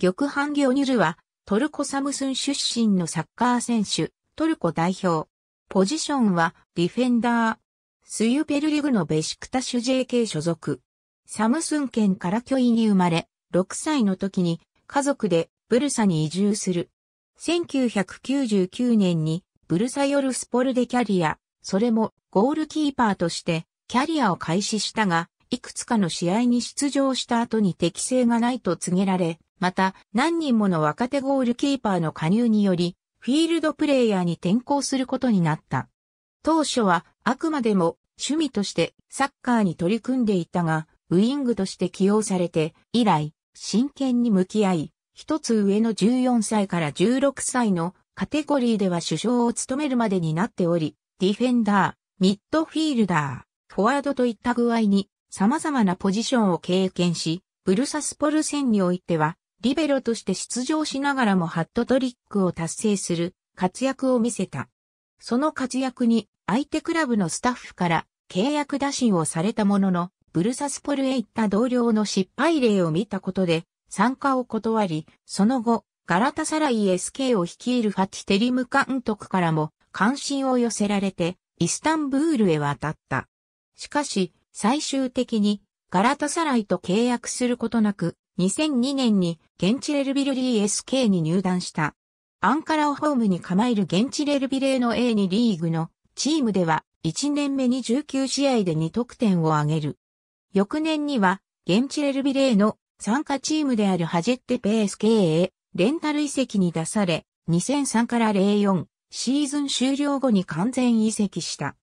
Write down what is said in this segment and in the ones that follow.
玉ハ魚ギョニュルは、トルコサムスン出身のサッカー選手、トルコ代表。ポジションは、ディフェンダー。スユペルリグのベシクタシュ JK 所属。サムスン県から巨位に生まれ、6歳の時に、家族でブルサに移住する。1999年に、ブルサヨルスポルデキャリア、それもゴールキーパーとしてキャリアを開始したが、いくつかの試合に出場した後に適性がないと告げられ、また、何人もの若手ゴールキーパーの加入により、フィールドプレイヤーに転向することになった。当初は、あくまでも、趣味としてサッカーに取り組んでいたが、ウイングとして起用されて、以来、真剣に向き合い、一つ上の14歳から16歳のカテゴリーでは首相を務めるまでになっており、ディフェンダー、ミッドフィールダー、フォワードといった具合に様々なポジションを経験し、ブルサスポルセンにおいてはリベロとして出場しながらもハットトリックを達成する活躍を見せた。その活躍に相手クラブのスタッフから契約打診をされたものの、ブルサスポルへ行った同僚の失敗例を見たことで参加を断り、その後、ガラタサライ SK を率いるファティテリム監督からも関心を寄せられてイスタンブールへ渡った。しかし、最終的にガラタサライと契約することなく2002年に現地レルビル DSK に入団した。アンカラをホームに構える現地レルビレーの A2 リーグのチームでは1年目に19試合で2得点を挙げる。翌年には現地レルビレーの参加チームであるハジェッテ PSK へレンタル移籍に出され2003から04シーズン終了後に完全移籍した。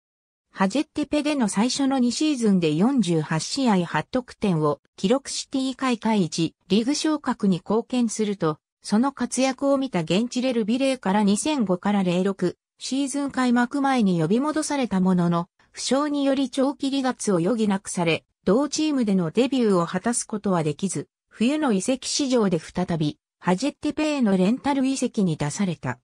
ハジェッテペでの最初の2シーズンで48試合8得点を記録シティ開会1リーグ昇格に貢献すると、その活躍を見た現地レルビレーから2005から06シーズン開幕前に呼び戻されたものの、負傷により長期離脱を余儀なくされ、同チームでのデビューを果たすことはできず、冬の移籍市場で再び、ハジェッテペへのレンタル移籍に出された。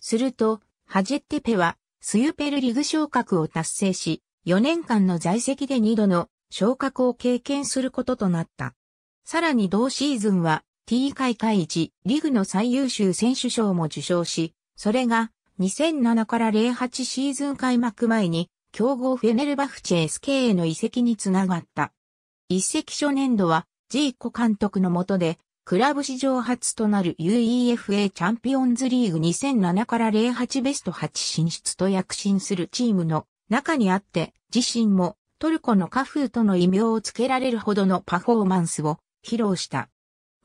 すると、ハジェッテペはスユペルリグ昇格を達成し、4年間の在籍で2度の昇格を経験することとなった。さらに同シーズンは T 開会1リグの最優秀選手賞も受賞し、それが2007から08シーズン開幕前に強豪フェネルバフチェ SK への移籍につながった。一籍初年度はジーコ監督の下でクラブ史上初となる UEFA チャンピオンズリーグ2007から08ベスト8進出と躍進するチームの中にあって、自身もトルコのカフーとの異名をつけられるほどのパフォーマンスを披露した。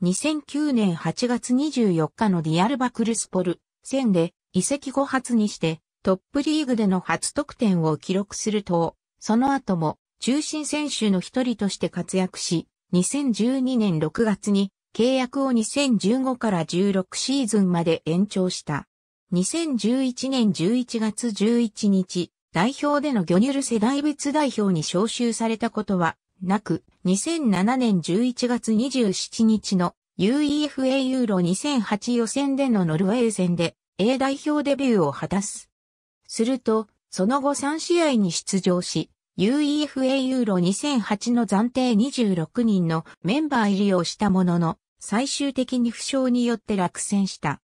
2009年8月24日のディアルバクルスポル戦で移籍後初にしてトップリーグでの初得点を記録すると、その後も中心選手の一人として活躍し、2012年6月に契約を2015から16シーズンまで延長した。2011年11月11日、代表でのギョニュル世代別代表に招集されたことはなく、2007年11月27日の UEFA ユーロ2008予選でのノルウェー戦で A 代表デビューを果たす。すると、その後3試合に出場し、UEFA ユーロ2008の暫定26人のメンバー入りをしたものの、最終的に負傷によって落選した。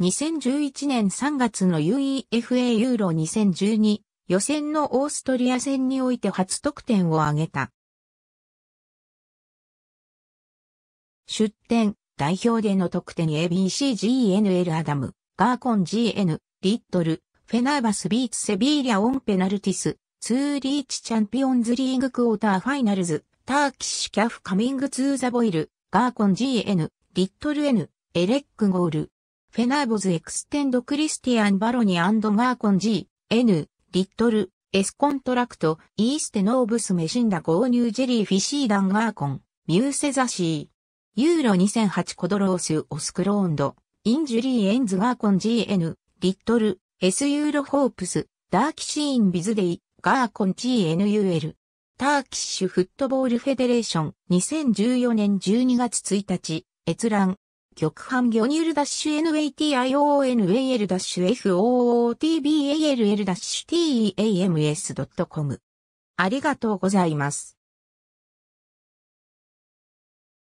2011年3月の UEFA ユーロ2012予選のオーストリア戦において初得点を挙げた。出展、代表での得点 ABCGNL アダム、ガーコン GN、リットル、フェナーバスビーツセビーリアオンペナルティス、ツーリーチチャンピオンズリーグクォーターファイナルズ、ターキッシュキャフカミングツーザボイル、ガーコン GN、リットル N、エレックゴール。フェナーボズエクステンドクリスティアンバロニガーコン G、N、リットル、エスコントラクト、イーステノーブスメシンダ購入ジェリーフィシーダンガーコン、ミューセザシー。ユーロ2008コドロースオスクローンド、インジュリーエンズガーコン GN、リットル、エスユーロホープス、ダーキシーンビズデイ、ガーコン GNUL。ターキッシュフットボールフェデレーション2014年12月1日、閲覧。極版魚ュ -NATIONAL-FOOTBALL-TEAMS.com ダッシュダッシュ。ありがとうございます。